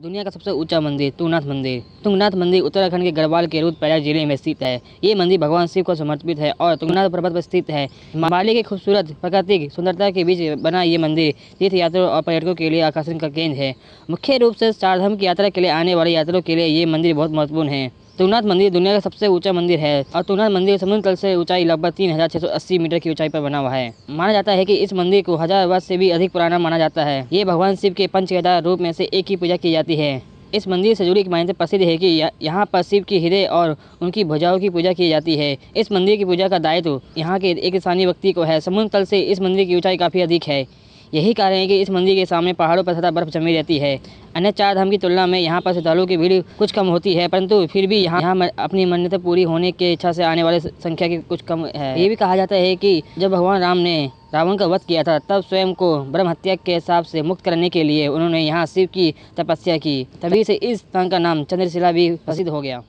दुनिया का सबसे ऊंचा मंदिर तुंगनाथ मंदिर तुंगनाथ मंदिर उत्तराखंड के गढ़वाल के रूप पैरा जिले में स्थित है ये मंदिर भगवान शिव को समर्पित है और तुंगनाथ पर्वत पर स्थित है हिमालय की खूबसूरत प्राकृतिक सुंदरता के बीच बना ये मंदिर तीर्थ यात्रियों और पर्यटकों के लिए आकर्षण का केंद्र है मुख्य रूप से चारधाम की यात्रा के लिए आने वाले यात्रियों के लिए ये मंदिर बहुत महत्वपूर्ण है तुंगनाथ मंदिर दुनिया का सबसे ऊंचा मंदिर है और तुंगनाथ मंदिर समुद्र तल से ऊंचाई लगभग तीन हजार छह सौ अस्सी मीटर की ऊंचाई पर बना हुआ है माना जाता है कि इस मंदिर को हजार वर्ष से भी अधिक पुराना माना जाता है ये भगवान शिव के केदार रूप में से एक ही पूजा की जाती है इस मंदिर से जुड़ी एक मान्यता प्रसिद्ध है कि यहाँ पर शिव की हृदय और उनकी भुजाओं की पूजा की जाती है इस मंदिर की पूजा का दायित्व यहाँ के एक स्थानीय व्यक्ति को है समुद्र तल से इस मंदिर की ऊंचाई काफ़ी अधिक है यही कारण है कि इस मंदिर के सामने पहाड़ों पर सदा बर्फ़ जमी रहती है अन्य चार धाम की तुलना में यहाँ पर श्रद्धालुओं की भीड़ कुछ कम होती है परंतु फिर भी यहाँ यहाँ अपनी मान्यता पूरी होने के इच्छा से आने वाली संख्या की कुछ कम है ये भी कहा जाता है कि जब भगवान राम ने रावण का वध किया था तब स्वयं को ब्रह्म हत्या के हिसाब से मुक्त करने के लिए उन्होंने यहाँ शिव की तपस्या की तभी से इस स्थान का नाम चंद्रशिला भी प्रसिद्ध हो गया